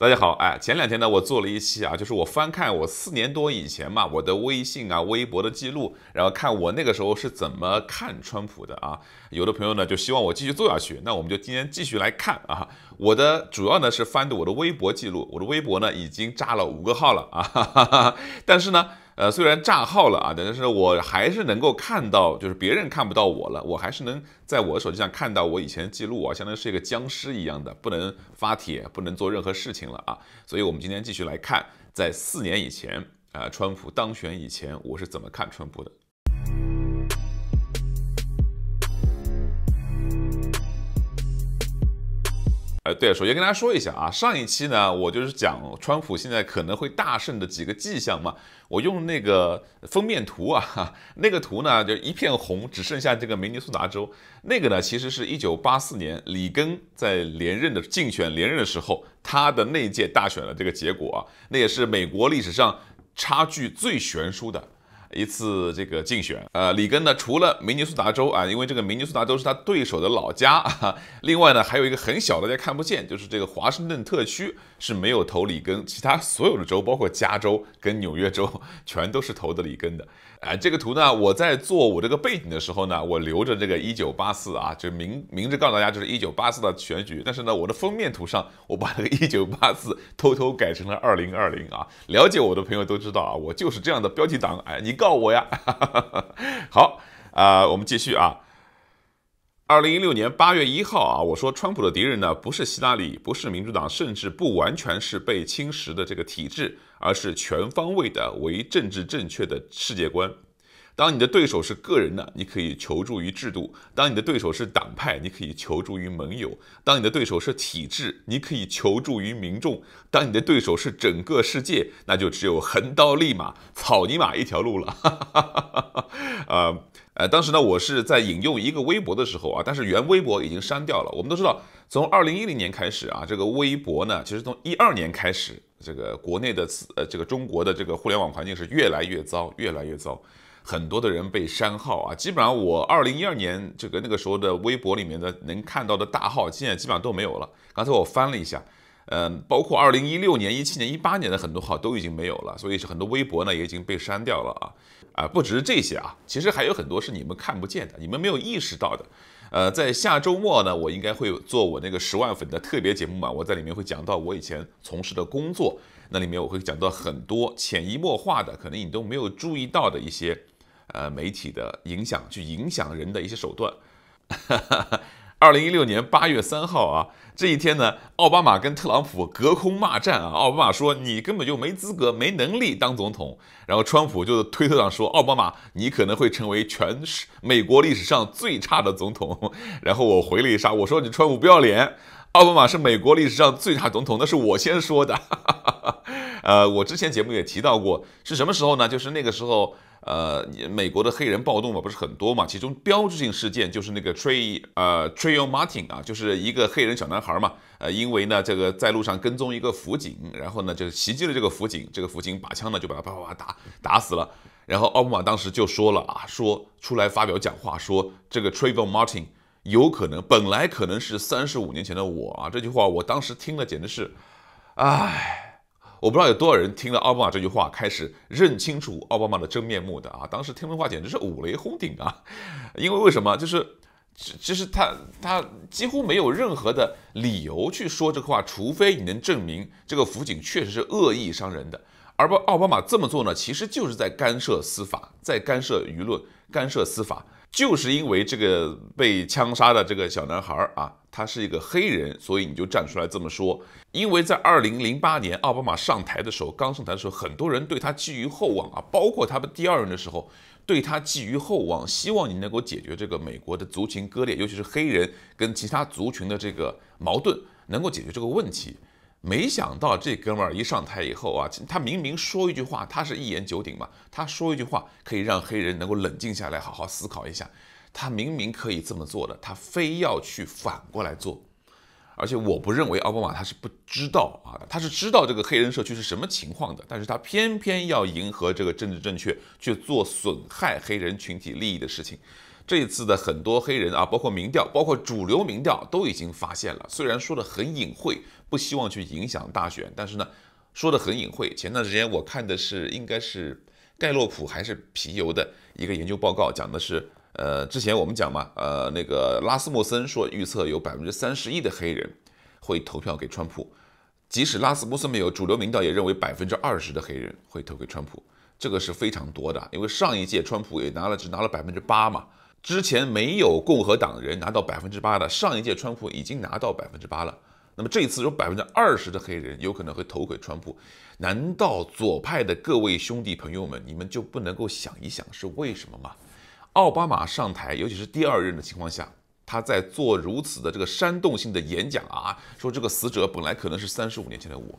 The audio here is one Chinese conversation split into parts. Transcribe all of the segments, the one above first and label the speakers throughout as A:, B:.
A: 大家好，哎，前两天呢，我做了一期啊，就是我翻看我四年多以前嘛，我的微信啊、微博的记录，然后看我那个时候是怎么看川普的啊。有的朋友呢，就希望我继续做下去，那我们就今天继续来看啊。我的主要呢是翻的我的微博记录，我的微博呢已经炸了五个号了啊，但是呢。呃，虽然炸号了啊，但是我还是能够看到，就是别人看不到我了，我还是能在我手机上看到我以前记录啊，相当于是一个僵尸一样的，不能发帖，不能做任何事情了啊。所以我们今天继续来看，在四年以前啊，川普当选以前，我是怎么看川普的。呃，对，首先跟大家说一下啊，上一期呢，我就是讲川普现在可能会大胜的几个迹象嘛，我用那个封面图啊，那个图呢就一片红，只剩下这个明尼苏达州，那个呢其实是一九八四年里根在连任的竞选连任的时候，他的那届大选的这个结果啊，那也是美国历史上差距最悬殊的。一次这个竞选，呃，里根呢，除了明尼苏达州啊，因为这个明尼苏达州是他对手的老家，另外呢，还有一个很小的，大家看不见，就是这个华盛顿特区是没有投里根，其他所有的州，包括加州跟纽约州，全都是投的里根的。哎，这个图呢，我在做我这个背景的时候呢，我留着这个一九八四啊，就明明着告诉大家就是一九八四的选举，但是呢，我的封面图上我把这个一九八四偷偷改成了二零二零啊。了解我的朋友都知道啊，我就是这样的标题党，哎，你告我呀。好，啊，我们继续啊。二零一六年八月一号啊，我说，川普的敌人呢，不是希拉里，不是民主党，甚至不完全是被侵蚀的这个体制，而是全方位的为政治正确的世界观。当你的对手是个人呢，你可以求助于制度；当你的对手是党派，你可以求助于盟友；当你的对手是体制，你可以求助于民众；当你的对手是整个世界，那就只有横刀立马、草泥马一条路了。啊，呃，当时呢，我是在引用一个微博的时候啊，但是原微博已经删掉了。我们都知道，从二零一零年开始啊，这个微博呢，其实从一二年开始，这个国内的呃，这个中国的这个互联网环境是越来越糟，越来越糟。很多的人被删号啊，基本上我二零一二年这个那个时候的微博里面的能看到的大号，现在基本上都没有了。刚才我翻了一下，嗯，包括二零一六年、一七年、一八年的很多号都已经没有了，所以是很多微博呢也已经被删掉了啊啊，不只是这些啊，其实还有很多是你们看不见的，你们没有意识到的。呃，在下周末呢，我应该会做我那个十万粉的特别节目嘛，我在里面会讲到我以前从事的工作，那里面我会讲到很多潜移默化的，可能你都没有注意到的一些。呃，媒体的影响去影响人的一些手段。二零一六年八月三号啊，这一天呢，奥巴马跟特朗普隔空骂战啊。奥巴马说：“你根本就没资格、没能力当总统。”然后川普就推特上说：“奥巴马，你可能会成为全美国历史上最差的总统。”然后我回了一下，我说：“你川普不要脸，奥巴马是美国历史上最差总统，那是我先说的。”呃，我之前节目也提到过，是什么时候呢？就是那个时候。呃，美国的黑人暴动嘛，不是很多嘛？其中标志性事件就是那个 t r e y 呃，t r i y o Martin 啊，就是一个黑人小男孩嘛。呃，因为呢，这个在路上跟踪一个辅警，然后呢，就是袭击了这个辅警，这个辅警把枪呢，就把他啪啪啪打打死了。然后奥巴马当时就说了啊，说出来发表讲话，说这个 t r a y v o Martin 有可能本来可能是三十五年前的我啊，这句话我当时听了简直是，唉。我不知道有多少人听了奥巴马这句话，开始认清楚奥巴马的真面目的啊！当时听的话简直是五雷轰顶啊！因为为什么？就是其实他他几乎没有任何的理由去说这话，除非你能证明这个辅警确实是恶意伤人的。而不奥巴马这么做呢，其实就是在干涉司法，在干涉舆论，干涉司法。就是因为这个被枪杀的这个小男孩啊，他是一个黑人，所以你就站出来这么说。因为在二零零八年奥巴马上台的时候，刚上台的时候，很多人对他寄予厚望啊，包括他们第二任的时候，对他寄予厚望，希望你能够解决这个美国的族群割裂，尤其是黑人跟其他族群的这个矛盾，能够解决这个问题。没想到这哥们儿一上台以后啊，他明明说一句话，他是一言九鼎嘛，他说一句话可以让黑人能够冷静下来，好好思考一下。他明明可以这么做的，他非要去反过来做。而且我不认为奥巴马他是不知道啊，他是知道这个黑人社区是什么情况的，但是他偏偏要迎合这个政治正确去做损害黑人群体利益的事情。这一次的很多黑人啊，包括民调，包括主流民调都已经发现了，虽然说的很隐晦。不希望去影响大选，但是呢，说的很隐晦。前段时间我看的是，应该是盖洛普还是皮尤的一个研究报告，讲的是，呃，之前我们讲嘛，呃，那个拉斯穆森说预测有百分之三十一的黑人会投票给川普，即使拉斯穆森没有，主流民调也认为百分之二十的黑人会投给川普，这个是非常多的，因为上一届川普也拿了只拿了百分之八嘛，之前没有共和党人拿到百分之八的，上一届川普已经拿到百分之八了。那么这一次有百分之二十的黑人有可能会投给川普，难道左派的各位兄弟朋友们，你们就不能够想一想是为什么吗？奥巴马上台，尤其是第二任的情况下，他在做如此的这个煽动性的演讲啊，说这个死者本来可能是三十五年前的我，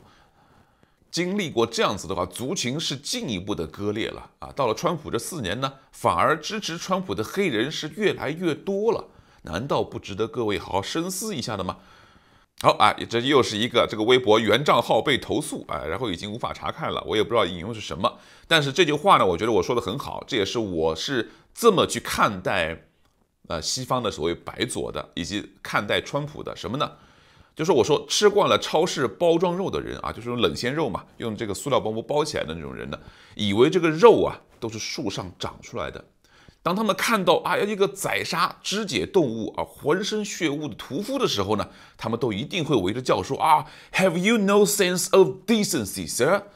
A: 经历过这样子的话，族群是进一步的割裂了啊。到了川普这四年呢，反而支持川普的黑人是越来越多了，难道不值得各位好好深思一下的吗？好啊，这又是一个这个微博原账号被投诉啊，然后已经无法查看了。我也不知道引用是什么，但是这句话呢，我觉得我说的很好，这也是我是这么去看待，呃，西方的所谓白左的，以及看待川普的什么呢？就是我说吃惯了超市包装肉的人啊，就是用冷鲜肉嘛，用这个塑料薄膜包起来的那种人呢，以为这个肉啊都是树上长出来的。当他们看到啊，一个宰杀、肢解动物啊，浑身血污的屠夫的时候呢，他们都一定会围着叫说啊，Have you no sense of decency, sir？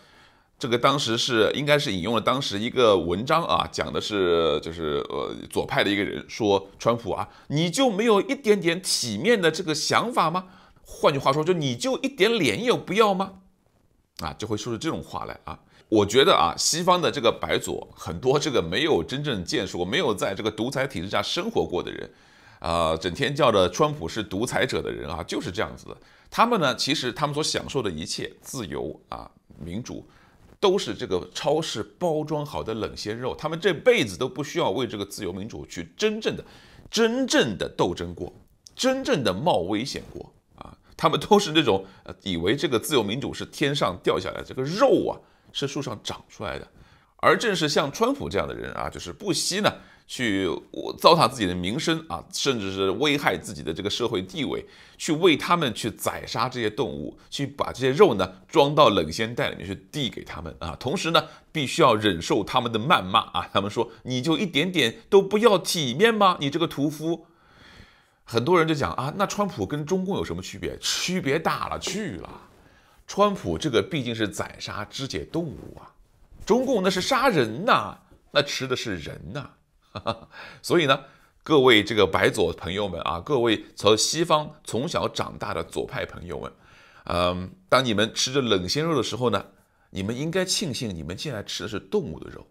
A: 这个当时是应该是引用了当时一个文章啊，讲的是就是呃左派的一个人说川普啊，你就没有一点点体面的这个想法吗？换句话说，就你就一点脸也不要吗？啊，就会说出这种话来啊。我觉得啊，西方的这个白左，很多这个没有真正见识过、没有在这个独裁体制下生活过的人，啊，整天叫着川普是独裁者的人啊，就是这样子的。他们呢，其实他们所享受的一切自由啊、民主，都是这个超市包装好的冷鲜肉。他们这辈子都不需要为这个自由民主去真正的、真正的斗争过，真正的冒危险过啊。他们都是那种以为这个自由民主是天上掉下来这个肉啊。是树上长出来的，而正是像川普这样的人啊，就是不惜呢去糟蹋自己的名声啊，甚至是危害自己的这个社会地位，去为他们去宰杀这些动物，去把这些肉呢装到冷鲜袋里面去递给他们啊，同时呢必须要忍受他们的谩骂啊，他们说你就一点点都不要体面吗？你这个屠夫，很多人就讲啊，那川普跟中共有什么区别？区别大了去了。川普这个毕竟是宰杀肢解动物啊，中共那是杀人呐，那吃的是人呐，所以呢，各位这个白左朋友们啊，各位从西方从小长大的左派朋友们，嗯，当你们吃着冷鲜肉的时候呢，你们应该庆幸你们现在吃的是动物的肉。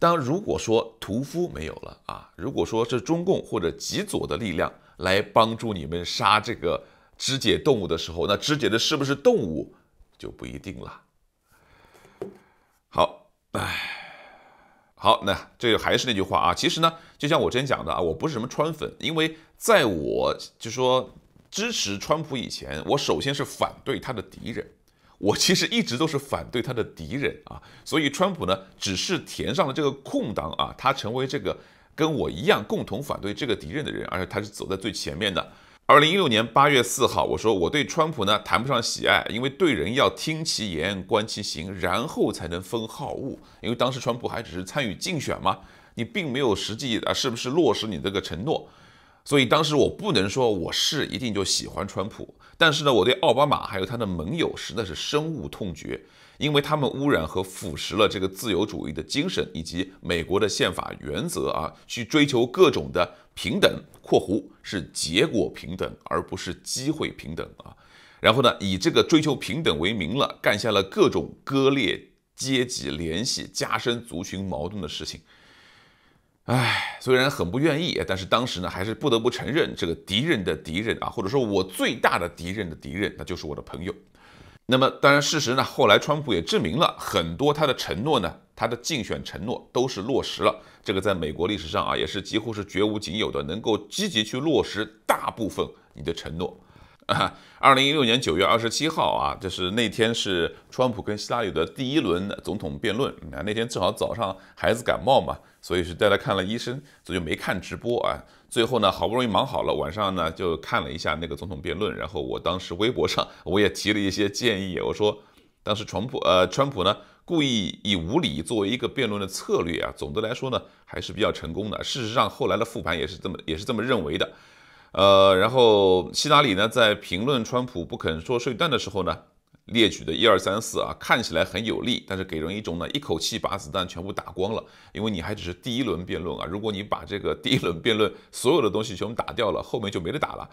A: 当如果说屠夫没有了啊，如果说是中共或者极左的力量来帮助你们杀这个。肢解动物的时候，那肢解的是不是动物就不一定了。好，哎，好，那这个还是那句话啊。其实呢，就像我之前讲的啊，我不是什么川粉，因为在我就说支持川普以前，我首先是反对他的敌人。我其实一直都是反对他的敌人啊，所以川普呢，只是填上了这个空档啊，他成为这个跟我一样共同反对这个敌人的人，而且他是走在最前面的。二零一六年八月四号，我说我对川普呢谈不上喜爱，因为对人要听其言观其行，然后才能分好恶。因为当时川普还只是参与竞选嘛，你并没有实际啊是不是落实你这个承诺，所以当时我不能说我是一定就喜欢川普，但是呢，我对奥巴马还有他的盟友实在是深恶痛绝。因为他们污染和腐蚀了这个自由主义的精神，以及美国的宪法原则啊，去追求各种的平等（括弧是结果平等，而不是机会平等）啊，然后呢，以这个追求平等为名了，干下了各种割裂阶级联系、加深族群矛盾的事情。唉，虽然很不愿意，但是当时呢，还是不得不承认，这个敌人的敌人啊，或者说我最大的敌人的敌人，那就是我的朋友。那么，当然，事实呢，后来川普也证明了很多他的承诺呢，他的竞选承诺都是落实了。这个在美国历史上啊，也是几乎是绝无仅有的，能够积极去落实大部分你的承诺。啊，二零一六年九月二十七号啊，就是那天是川普跟希拉里的第一轮总统辩论。那天正好早上孩子感冒嘛，所以是带他看了医生，所以就没看直播啊。最后呢，好不容易忙好了，晚上呢就看了一下那个总统辩论，然后我当时微博上我也提了一些建议，我说当时川普呃川普呢故意以无理作为一个辩论的策略啊，总的来说呢还是比较成功的。事实上后来的复盘也是这么也是这么认为的，呃，然后希拉里呢在评论川普不肯说税断的时候呢。列举的一二三四啊，看起来很有力，但是给人一种呢一口气把子弹全部打光了，因为你还只是第一轮辩论啊。如果你把这个第一轮辩论所有的东西全部打掉了，后面就没得打了。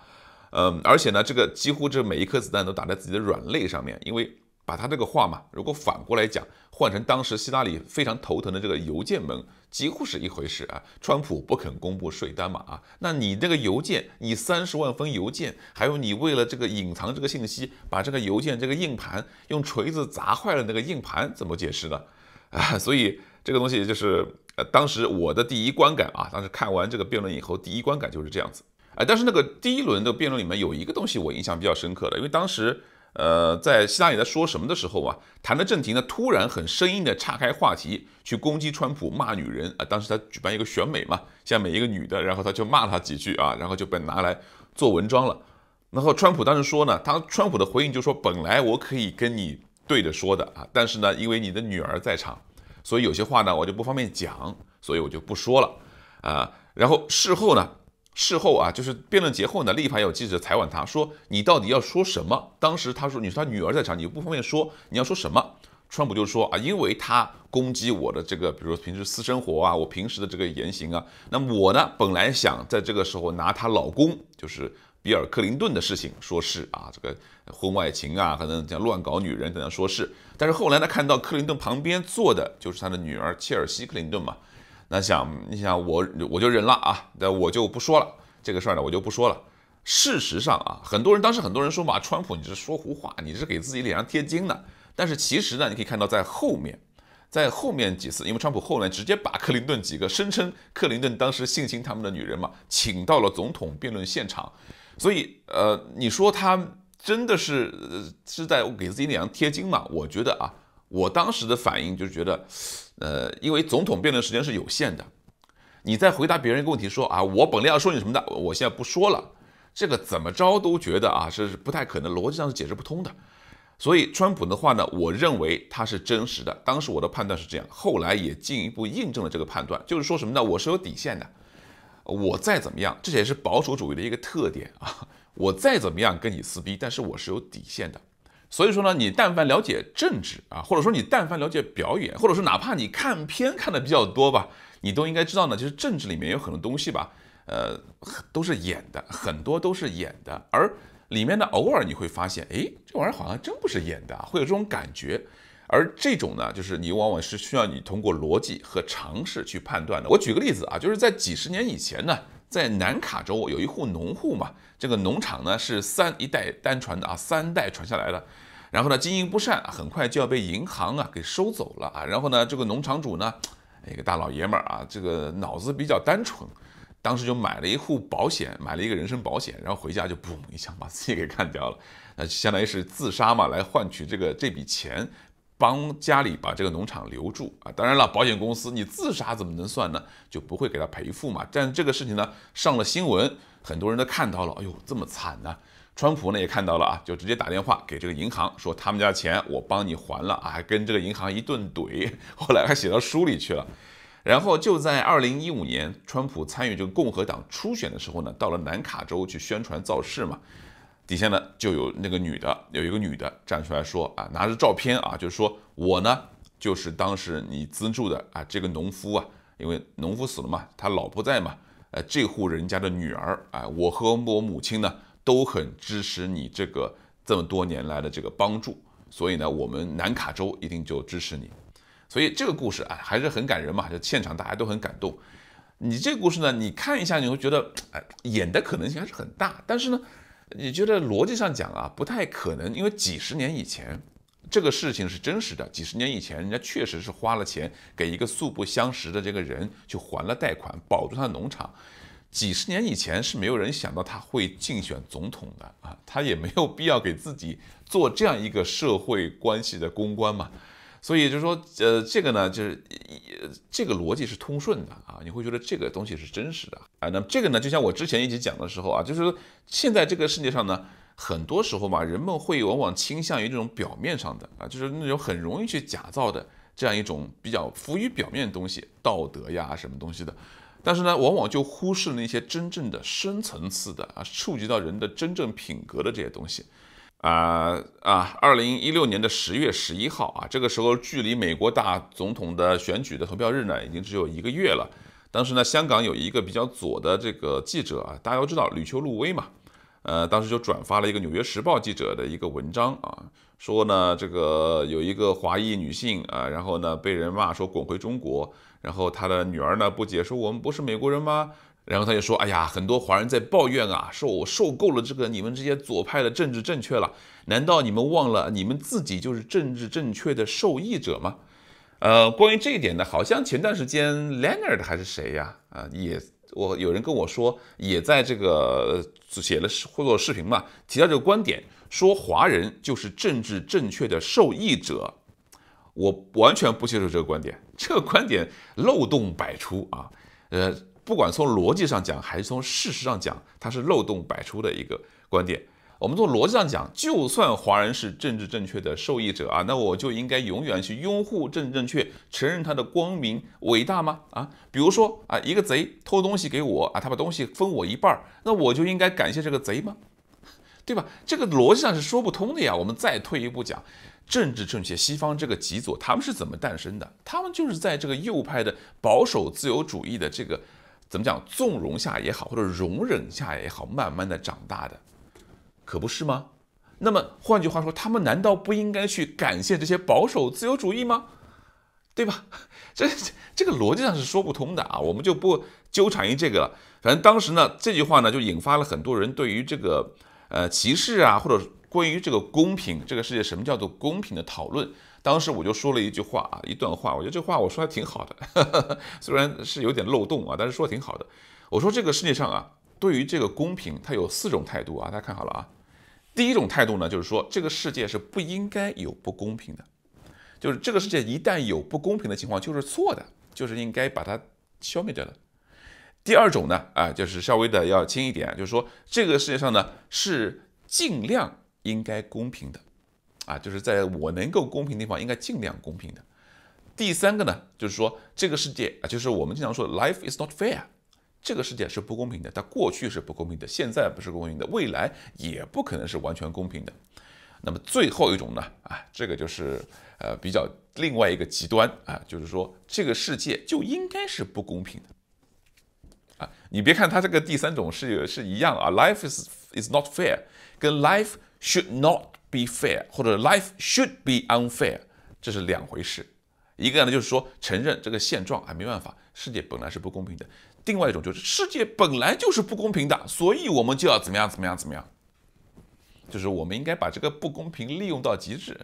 A: 嗯，而且呢，这个几乎这每一颗子弹都打在自己的软肋上面，因为。把他这个话嘛，如果反过来讲，换成当时希拉里非常头疼的这个邮件门，几乎是一回事啊。川普不肯公布税单嘛啊，那你这个邮件，你三十万封邮件，还有你为了这个隐藏这个信息，把这个邮件这个硬盘用锤子砸坏了那个硬盘，怎么解释呢？啊，所以这个东西就是，呃，当时我的第一观感啊，当时看完这个辩论以后，第一观感就是这样子。哎，但是那个第一轮的辩论里面有一个东西我印象比较深刻的，因为当时。呃，在希拉里在说什么的时候啊，谈的正题呢，突然很生硬的岔开话题去攻击川普，骂女人啊。当时他举办一个选美嘛，像每一个女的，然后他就骂她几句啊，然后就被拿来做文章了。然后川普当时说呢，他川普的回应就说，本来我可以跟你对着说的啊，但是呢，因为你的女儿在场，所以有些话呢我就不方便讲，所以我就不说了啊。然后事后呢。事后啊，就是辩论节后呢，立法有记者采访他，说你到底要说什么？当时他说，你说他女儿在场，你不方便说，你要说什么？川普就说啊，因为他攻击我的这个，比如说平时私生活啊，我平时的这个言行啊，那么我呢，本来想在这个时候拿她老公，就是比尔·克林顿的事情说事啊，这个婚外情啊，可能样乱搞女人等等说事，但是后来呢，看到克林顿旁边坐的就是他的女儿切尔西·克林顿嘛。那想你想我我就忍了啊，那我就不说了这个事儿呢，我就不说了。事实上啊，很多人当时很多人说嘛，川普你是说胡话，你是给自己脸上贴金呢。但是其实呢，你可以看到在后面，在后面几次，因为川普后来直接把克林顿几个声称克林顿当时性侵他们的女人嘛，请到了总统辩论现场，所以呃，你说他真的是是在给自己脸上贴金嘛？我觉得啊，我当时的反应就是觉得。呃，因为总统辩论时间是有限的，你在回答别人一个问题说啊，我本来要说你什么的，我现在不说了。这个怎么着都觉得啊，是不太可能，逻辑上是解释不通的。所以，川普的话呢，我认为他是真实的。当时我的判断是这样，后来也进一步印证了这个判断。就是说什么呢？我是有底线的，我再怎么样，这也是保守主义的一个特点啊。我再怎么样跟你撕逼，但是我是有底线的。所以说呢，你但凡了解政治啊，或者说你但凡了解表演，或者说哪怕你看片看的比较多吧，你都应该知道呢，就是政治里面有很多东西吧，呃，都是演的，很多都是演的，而里面呢，偶尔你会发现，哎，这玩意儿好像真不是演的，会有这种感觉，而这种呢，就是你往往是需要你通过逻辑和尝试去判断的。我举个例子啊，就是在几十年以前呢。在南卡州有一户农户嘛，这个农场呢是三一代单传的啊，三代传下来的，然后呢经营不善，很快就要被银行啊给收走了啊，然后呢这个农场主呢一个大老爷们儿啊，这个脑子比较单纯，当时就买了一户保险，买了一个人身保险，然后回家就嘣一下把自己给干掉了，呃相当于是自杀嘛，来换取这个这笔钱。帮家里把这个农场留住啊！当然了，保险公司你自杀怎么能算呢？就不会给他赔付嘛。但这个事情呢，上了新闻，很多人都看到了。哎呦，这么惨呢！川普呢也看到了啊，就直接打电话给这个银行，说他们家钱我帮你还了啊，还跟这个银行一顿怼。后来还写到书里去了。然后就在二零一五年，川普参与这个共和党初选的时候呢，到了南卡州去宣传造势嘛。底下呢就有那个女的，有一个女的站出来说啊，拿着照片啊，就是说我呢就是当时你资助的啊这个农夫啊，因为农夫死了嘛，他老婆在嘛，呃这户人家的女儿啊，我和我母亲呢都很支持你这个这么多年来的这个帮助，所以呢我们南卡州一定就支持你，所以这个故事啊还是很感人嘛，就现场大家都很感动。你这个故事呢，你看一下你会觉得，哎演的可能性还是很大，但是呢。你觉得逻辑上讲啊，不太可能，因为几十年以前，这个事情是真实的。几十年以前，人家确实是花了钱给一个素不相识的这个人去还了贷款，保住他农场。几十年以前是没有人想到他会竞选总统的啊，他也没有必要给自己做这样一个社会关系的公关嘛。所以就是说，呃，这个呢，就是这个逻辑是通顺的啊，你会觉得这个东西是真实的啊。那么这个呢，就像我之前一直讲的时候啊，就是现在这个世界上呢，很多时候嘛，人们会往往倾向于这种表面上的啊，就是那种很容易去假造的这样一种比较浮于表面的东西，道德呀什么东西的。但是呢，往往就忽视那些真正的深层次的啊，触及到人的真正品格的这些东西。啊啊！二零一六年的十月十一号啊，这个时候距离美国大总统的选举的投票日呢，已经只有一个月了。当时呢，香港有一个比较左的这个记者啊，大家都知道吕秋露威嘛，呃，当时就转发了一个《纽约时报》记者的一个文章啊，说呢，这个有一个华裔女性啊，然后呢，被人骂说滚回中国，然后她的女儿呢不解说：“我们不是美国人吗？”然后他就说：“哎呀，很多华人在抱怨啊，说我受够了这个你们这些左派的政治正确了。难道你们忘了你们自己就是政治正确的受益者吗？”呃，关于这一点呢，好像前段时间 Leonard 还是谁呀？啊，也我有人跟我说，也在这个写了或做视频嘛，提到这个观点，说华人就是政治正确的受益者。我完全不接受这个观点，这个观点漏洞百出啊。呃。不管从逻辑上讲，还是从事实上讲，它是漏洞百出的一个观点。我们从逻辑上讲，就算华人是政治正确的受益者啊，那我就应该永远去拥护政治正确，承认他的光明伟大吗？啊，比如说啊，一个贼偷东西给我啊，他把东西分我一半儿，那我就应该感谢这个贼吗？对吧？这个逻辑上是说不通的呀。我们再退一步讲，政治正确，西方这个极左他们是怎么诞生的？他们就是在这个右派的保守自由主义的这个。怎么讲？纵容下也好，或者容忍下也好，慢慢的长大的，可不是吗？那么换句话说，他们难道不应该去感谢这些保守自由主义吗？对吧？这这个逻辑上是说不通的啊！我们就不纠缠于这个了。反正当时呢，这句话呢就引发了很多人对于这个呃歧视啊，或者关于这个公平，这个世界什么叫做公平的讨论。当时我就说了一句话啊，一段话，我觉得这话我说的挺好的，虽然是有点漏洞啊，但是说的挺好的。我说这个世界上啊，对于这个公平，它有四种态度啊，大家看好了啊。第一种态度呢，就是说这个世界是不应该有不公平的，就是这个世界一旦有不公平的情况，就是错的，就是应该把它消灭掉的。第二种呢，啊，就是稍微的要轻一点，就是说这个世界上呢是尽量应该公平的。啊，就是在我能够公平的地方，应该尽量公平的。第三个呢，就是说这个世界啊，就是我们经常说 life is not fair，这个世界是不公平的。它过去是不公平的，现在不是公平的，未来也不可能是完全公平的。那么最后一种呢，啊，这个就是呃比较另外一个极端啊，就是说这个世界就应该是不公平的。啊，你别看它这个第三种是是一样啊，life is is not fair，跟 life should not。Be fair，或者 life should be unfair，这是两回事。一个呢，就是说承认这个现状啊，没办法，世界本来是不公平的；另外一种就是世界本来就是不公平的，所以我们就要怎么样怎么样怎么样，就是我们应该把这个不公平利用到极致。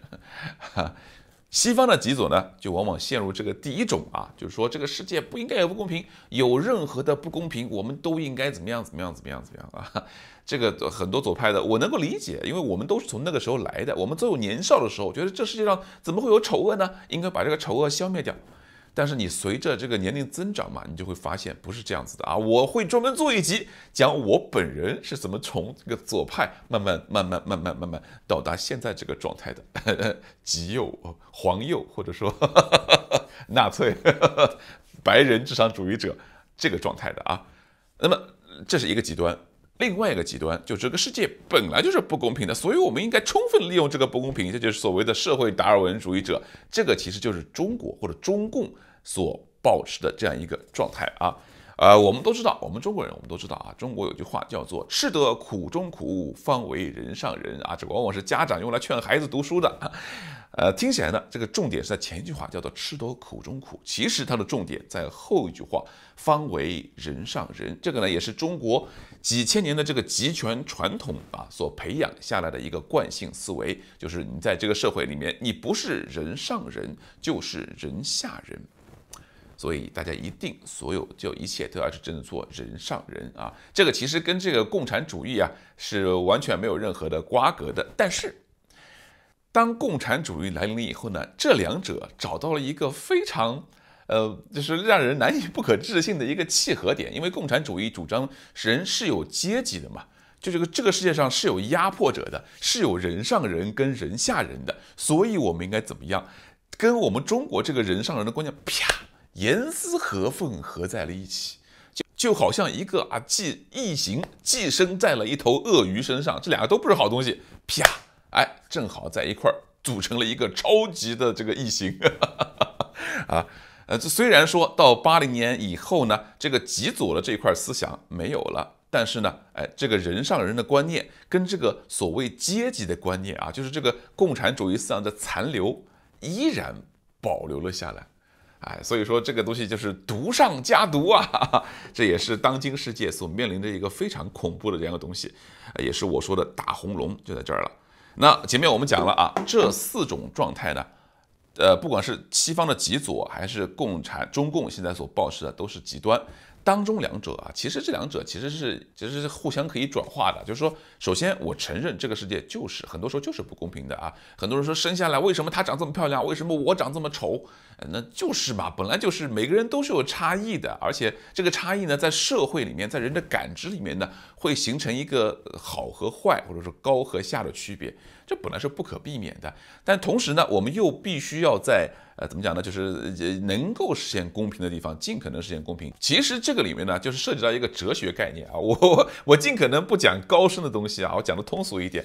A: 西方的极左呢，就往往陷入这个第一种啊，就是说这个世界不应该有不公平，有任何的不公平，我们都应该怎么样怎么样怎么样怎么样啊。这个很多左派的我能够理解，因为我们都是从那个时候来的，我们都有年少的时候，觉得这世界上怎么会有丑恶呢？应该把这个丑恶消灭掉。但是你随着这个年龄增长嘛，你就会发现不是这样子的啊！我会专门做一集讲我本人是怎么从这个左派慢慢慢慢慢慢慢慢到达现在这个状态的极右、黄右或者说纳粹、白人至上主义者这个状态的啊。那么这是一个极端。另外一个极端，就这个世界本来就是不公平的，所以我们应该充分利用这个不公平，这就是所谓的社会达尔文主义者。这个其实就是中国或者中共所保持的这样一个状态啊。呃，我们都知道，我们中国人，我们都知道啊，中国有句话叫做“吃得苦中苦，方为人上人”。啊，这往往是家长用来劝孩子读书的。呃，听起来呢，这个重点是在前一句话，叫做“吃得苦中苦”。其实它的重点在后一句话，“方为人上人”。这个呢，也是中国。几千年的这个集权传统啊，所培养下来的一个惯性思维，就是你在这个社会里面，你不是人上人，就是人下人。所以大家一定，所有就一切都要是真的做人上人啊。这个其实跟这个共产主义啊，是完全没有任何的瓜葛的。但是，当共产主义来临以后呢，这两者找到了一个非常。呃，就是让人难以不可置信的一个契合点，因为共产主义主张人是有阶级的嘛，就这个这个世界上是有压迫者的，是有人上人跟人下人的，所以我们应该怎么样？跟我们中国这个人上人的观念啪严丝合缝合在了一起，就就好像一个啊寄异形寄生在了一头鳄鱼身上，这两个都不是好东西，啪，哎，正好在一块儿组成了一个超级的这个异形 啊。呃，这虽然说到八零年以后呢，这个极左的这块思想没有了，但是呢，哎，这个人上人的观念跟这个所谓阶级的观念啊，就是这个共产主义思想的残留，依然保留了下来。哎，所以说这个东西就是毒上加毒啊，这也是当今世界所面临着一个非常恐怖的这样的东西，也是我说的大红龙就在这儿了。那前面我们讲了啊，这四种状态呢。呃，不管是西方的极左，还是共产，中共现在所抱持的都是极端。当中两者啊，其实这两者其实是其实是互相可以转化的。就是说，首先我承认这个世界就是很多时候就是不公平的啊。很多人说生下来为什么她长这么漂亮，为什么我长这么丑？那就是嘛，本来就是每个人都是有差异的，而且这个差异呢，在社会里面，在人的感知里面呢，会形成一个好和坏，或者说高和下的区别，这本来是不可避免的。但同时呢，我们又必须要在呃怎么讲呢？就是呃能够实现公平的地方，尽可能实现公平。其实这个里面呢，就是涉及到一个哲学概念啊。我我尽可能不讲高深的东西啊，我讲的通俗一点。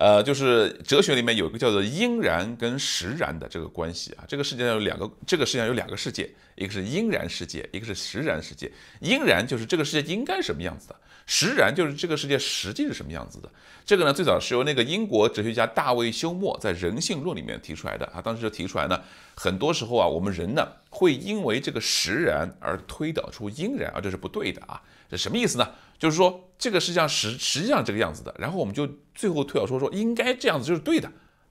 A: 呃，就是哲学里面有一个叫做应然跟实然的这个关系啊。这个世界上有两个，这个世界上有两个世界，一个是应然世界，一个是实然世界。应然就是这个世界应该什么样子的。实然就是这个世界实际是什么样子的，这个呢最早是由那个英国哲学家大卫休谟在《人性论》里面提出来的。他当时就提出来呢，很多时候啊，我们人呢会因为这个实然而推导出因然而这是不对的啊。这什么意思呢？就是说这个实际上实实际上这个样子的，然后我们就最后推导说说应该这样子就是对的。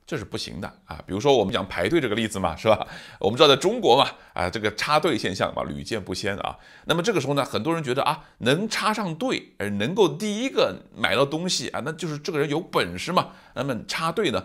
A: 这是不行的啊！比如说我们讲排队这个例子嘛，是吧？我们知道在中国嘛，啊，这个插队现象嘛屡见不鲜啊。那么这个时候呢，很多人觉得啊，能插上队，呃，能够第一个买到东西啊，那就是这个人有本事嘛。那么插队呢，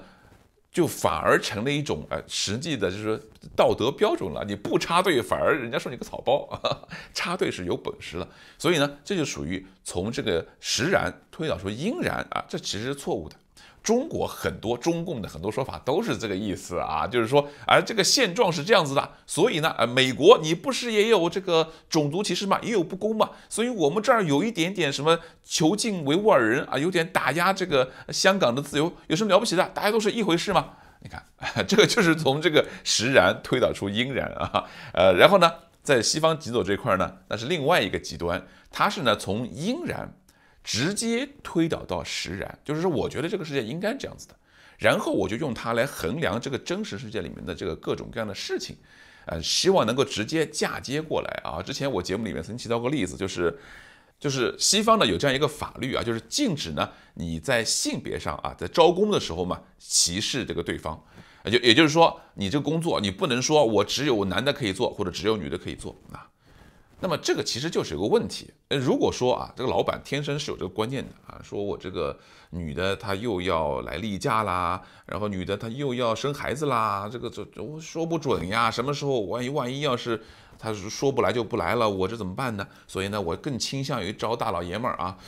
A: 就反而成了一种呃实际的，就是道德标准了。你不插队，反而人家说你个草包；插队是有本事了。所以呢，这就属于从这个实然推导出应然啊，这其实是错误的。中国很多中共的很多说法都是这个意思啊，就是说，而这个现状是这样子的，所以呢，呃，美国你不是也有这个种族歧视嘛，也有不公嘛，所以我们这儿有一点点什么囚禁维吾尔人啊，有点打压这个香港的自由，有什么了不起的？大家都是一回事嘛。你看，这个就是从这个实然推导出应然啊，呃，然后呢，在西方极左这块呢，那是另外一个极端，它是呢从应然。直接推导到实然，就是说，我觉得这个世界应该这样子的，然后我就用它来衡量这个真实世界里面的这个各种各样的事情，呃，希望能够直接嫁接过来啊。之前我节目里面曾提到过例子，就是，就是西方呢有这样一个法律啊，就是禁止呢你在性别上啊在招工的时候嘛歧视这个对方，也就也就是说你这个工作你不能说我只有男的可以做，或者只有女的可以做啊。那么这个其实就是有个问题，如果说啊，这个老板天生是有这个观念的啊，说我这个女的她又要来例假啦，然后女的她又要生孩子啦，这个这我说不准呀，什么时候万一万一要是她说不来就不来了，我这怎么办呢？所以呢，我更倾向于招大老爷们儿啊。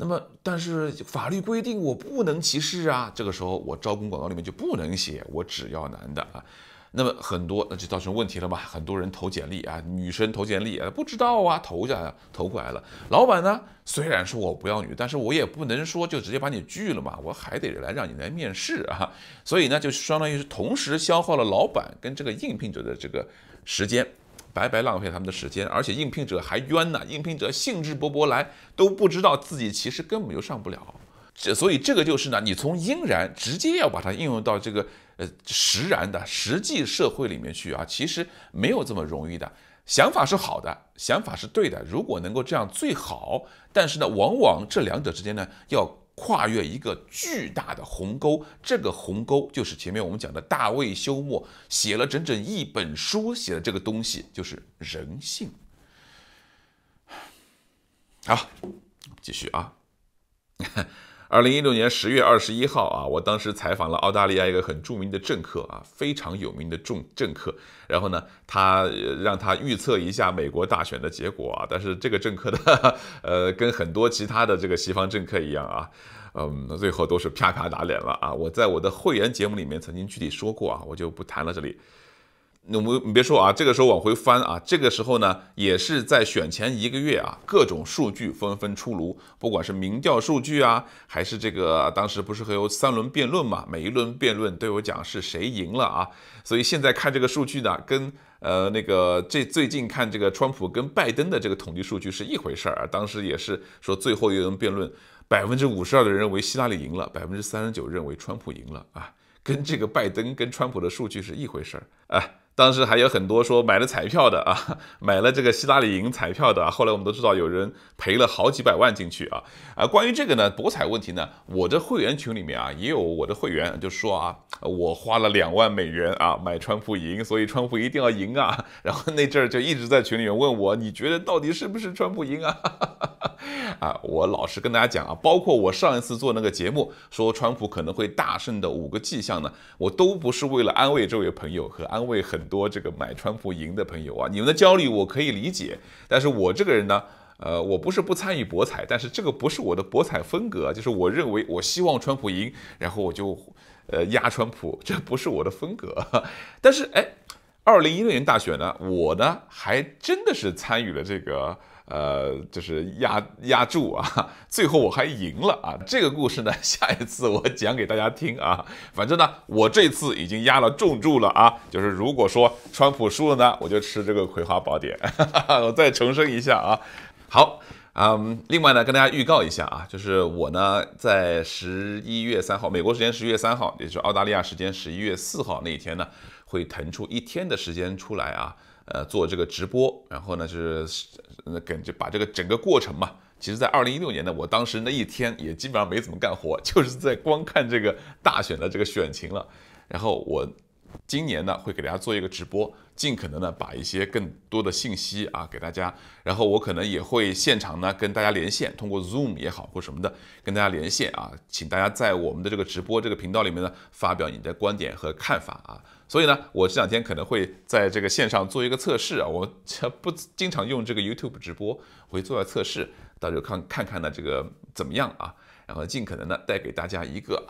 A: 那么但是法律规定我不能歧视啊，这个时候我招工广告里面就不能写我只要男的啊。那么很多那就造成问题了嘛？很多人投简历啊，女生投简历啊，不知道啊，投下投过来了，老板呢，虽然说我不要女，但是我也不能说就直接把你拒了嘛，我还得来让你来面试啊，所以呢，就相当于是同时消耗了老板跟这个应聘者的这个时间，白白浪费他们的时间，而且应聘者还冤呢，应聘者兴致勃勃来，都不知道自己其实根本就上不了，这所以这个就是呢，你从应然直接要把它应用到这个。呃，实然的实际社会里面去啊，其实没有这么容易的。想法是好的，想法是对的，如果能够这样最好。但是呢，往往这两者之间呢，要跨越一个巨大的鸿沟。这个鸿沟就是前面我们讲的，大卫休谟写了整整一本书写的这个东西，就是人性。好，继续啊。二零一六年十月二十一号啊，我当时采访了澳大利亚一个很著名的政客啊，非常有名的众政客，然后呢，他让他预测一下美国大选的结果啊，但是这个政客的 呃，跟很多其他的这个西方政客一样啊，嗯，最后都是啪啪打脸了啊。我在我的会员节目里面曾经具体说过啊，我就不谈了这里。那我们你别说啊，这个时候往回翻啊，这个时候呢也是在选前一个月啊，各种数据纷纷出炉，不管是民调数据啊，还是这个当时不是还有三轮辩论嘛？每一轮辩论都有讲是谁赢了啊。所以现在看这个数据呢，跟呃那个这最近看这个川普跟拜登的这个统计数据是一回事儿啊。当时也是说最后一轮辩论，百分之五十二的人认为希拉里赢了，百分之三十九认为川普赢了啊，跟这个拜登跟川普的数据是一回事儿啊。当时还有很多说买了彩票的啊，买了这个希拉里赢彩票的啊，后来我们都知道有人赔了好几百万进去啊啊！关于这个呢，博彩问题呢，我的会员群里面啊，也有我的会员就说啊，我花了两万美元啊买川普赢，所以川普一定要赢啊！然后那阵儿就一直在群里面问我，你觉得到底是不是川普赢啊？啊！我老实跟大家讲啊，包括我上一次做那个节目说川普可能会大胜的五个迹象呢，我都不是为了安慰这位朋友和安慰很。多这个买川普赢的朋友啊，你们的焦虑我可以理解，但是我这个人呢，呃，我不是不参与博彩，但是这个不是我的博彩风格，就是我认为我希望川普赢，然后我就，呃，压川普，这不是我的风格。但是哎，二零一六年大选呢，我呢还真的是参与了这个。呃，就是压压住啊，最后我还赢了啊！这个故事呢，下一次我讲给大家听啊。反正呢，我这次已经压了重注了啊。就是如果说川普输了呢，我就吃这个葵花宝典。我再重申一下啊。好，嗯，另外呢，跟大家预告一下啊，就是我呢，在十一月三号（美国时间十一月三号，也就是澳大利亚时间十一月四号）那一天呢，会腾出一天的时间出来啊，呃，做这个直播，然后呢就是。那感觉把这个整个过程嘛，其实，在二零一六年呢，我当时那一天也基本上没怎么干活，就是在观看这个大选的这个选情了。然后我。今年呢，会给大家做一个直播，尽可能呢把一些更多的信息啊给大家，然后我可能也会现场呢跟大家连线，通过 Zoom 也好或什么的跟大家连线啊，请大家在我们的这个直播这个频道里面呢发表你的观点和看法啊。所以呢，我这两天可能会在这个线上做一个测试啊，我不经常用这个 YouTube 直播，会做下测试，到时候看看看呢这个怎么样啊，然后尽可能呢带给大家一个。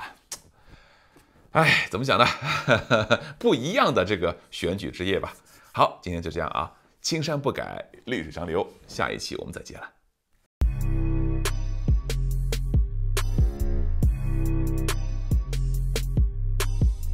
A: 哎，怎么讲呢？不一样的这个选举之夜吧。好，今天就这样啊。青山不改，绿水长流。下一期我们再见了。